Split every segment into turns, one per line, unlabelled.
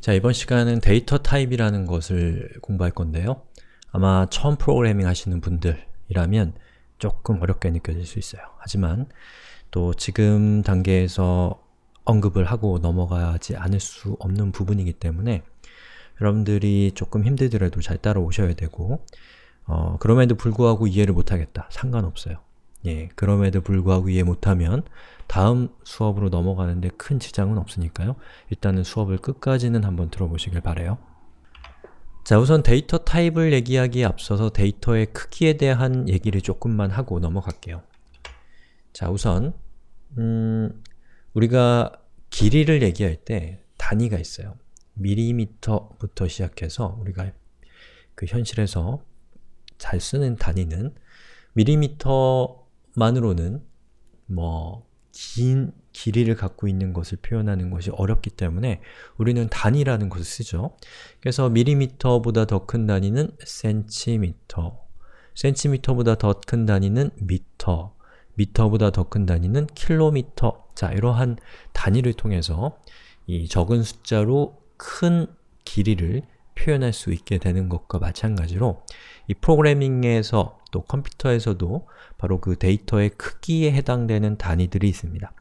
자, 이번 시간은 데이터 타입이라는 것을 공부할 건데요. 아마 처음 프로그래밍 하시는 분들이라면 조금 어렵게 느껴질 수 있어요. 하지만 또 지금 단계에서 언급을 하고 넘어가지 않을 수 없는 부분이기 때문에 여러분들이 조금 힘들더라도 잘 따라오셔야 되고 어, 그럼에도 불구하고 이해를 못하겠다. 상관없어요. 예, 그럼에도 불구하고 이해 못하면 다음 수업으로 넘어가는데 큰 지장은 없으니까요. 일단은 수업을 끝까지는 한번 들어보시길 바래요. 자, 우선 데이터 타입을 얘기하기에 앞서서 데이터의 크기에 대한 얘기를 조금만 하고 넘어갈게요. 자, 우선 음, 우리가 길이를 얘기할 때 단위가 있어요. 밀리미터부터 시작해서 우리가 그 현실에서 잘 쓰는 단위는 밀리미터 만으로는 뭐 긴 길이를 갖고 있는 것을 표현하는 것이 어렵기 때문에 우리는 단위라는 것을 쓰죠. 그래서 밀리미터보다 더 큰 단위는 센티미터, 센티미터보다 더 큰 단위는 미터, 미터보다 더 큰 단위는 킬로미터 자, 이러한 단위를 통해서 이 적은 숫자로 큰 길이를 표현할 수 있게 되는 것과 마찬가지로 이 프로그래밍에서 또 컴퓨터에서도 바로 그 데이터의 크기에 해당되는 단위들이 있습니다.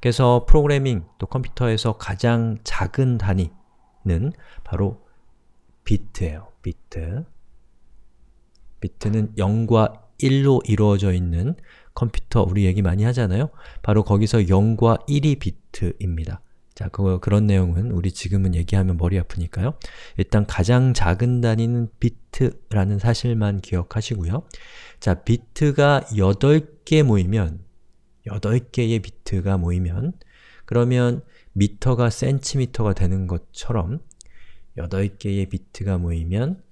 그래서 프로그래밍, 또 컴퓨터에서 가장 작은 단위는 바로 비트예요. 비트. 비트는 0과 1로 이루어져 있는 컴퓨터 우리 얘기 많이 하잖아요. 바로 거기서 0과 1이 비트입니다. 자, 그, 그런 내용은 우리 지금은 얘기하면 머리 아프니까요. 일단 가장 작은 단위는 비트라는 사실만 기억하시고요. 자, 비트가 8개 모이면 8개의 비트가 모이면 그러면 미터가 센티미터가 되는 것처럼 8개의 비트가 모이면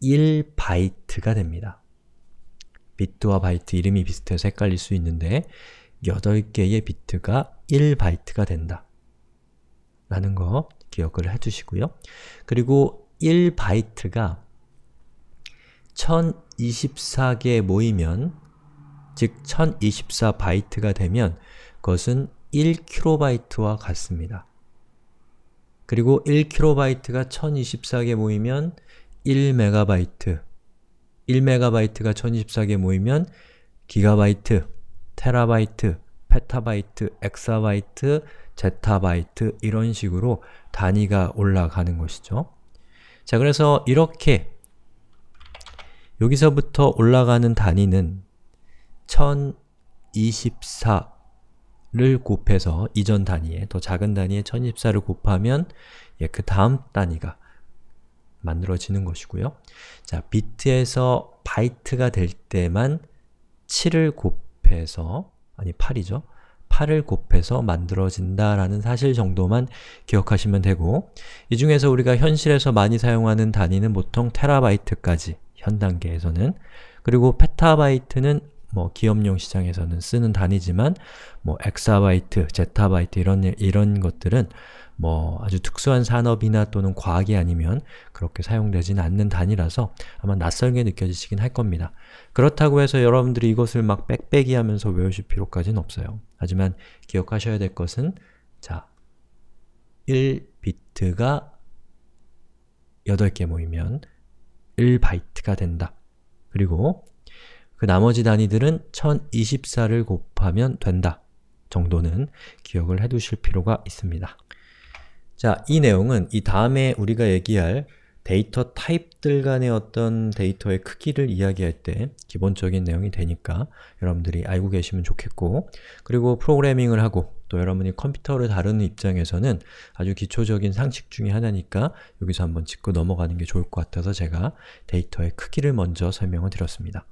1바이트가 됩니다. 비트와 바이트 이름이 비슷해서 헷갈릴 수 있는데 8개의 비트가 1바이트가 된다. 라는 거 기억을 해주시고요. 그리고 1바이트가 1024개 모이면 즉 1024바이트가 되면 그것은 1kb와 같습니다. 그리고 1kb가 1024개 모이면 1MB 1MB가 1024개 모이면 기가바이트, 테라바이트, 페타바이트, 엑사바이트, 제타바이트 이런 식으로 단위가 올라가는 것이죠. 자, 그래서 이렇게 여기서부터 올라가는 단위는 1024를 곱해서 이전 단위에, 더 작은 단위에 1024를 곱하면 예, 그 다음 단위가 만들어지는 것이고요. 자, 비트에서 바이트가 될 때만 7을 곱해서, 아니 8이죠. 8을 곱해서 만들어진다라는 사실 정도만 기억하시면 되고 이 중에서 우리가 현실에서 많이 사용하는 단위는 보통 테라바이트까지 현 단계에서는 그리고 페타바이트는 뭐 기업용 시장에서는 쓰는 단위지만 뭐 엑사바이트, 제타바이트 이런 이런 것들은 뭐 아주 특수한 산업이나 또는 과학이 아니면 그렇게 사용되지는 않는 단위라서 아마 낯설게 느껴지시긴 할 겁니다. 그렇다고 해서 여러분들이 이것을 막 빽빽이 하면서 외우실 필요까지는 없어요. 하지만 기억하셔야 될 것은 자, 1비트가 8개 모이면 1바이트가 된다. 그리고 그 나머지 단위들은 1024를 곱하면 된다 정도는 기억을 해두실 필요가 있습니다. 자, 이 내용은 이 다음에 우리가 얘기할 데이터 타입들 간의 어떤 데이터의 크기를 이야기할 때 기본적인 내용이 되니까 여러분들이 알고 계시면 좋겠고 그리고 프로그래밍을 하고 또 여러분이 컴퓨터를 다루는 입장에서는 아주 기초적인 상식 중의 하나니까 여기서 한번 짚고 넘어가는 게 좋을 것 같아서 제가 데이터의 크기를 먼저 설명을 드렸습니다.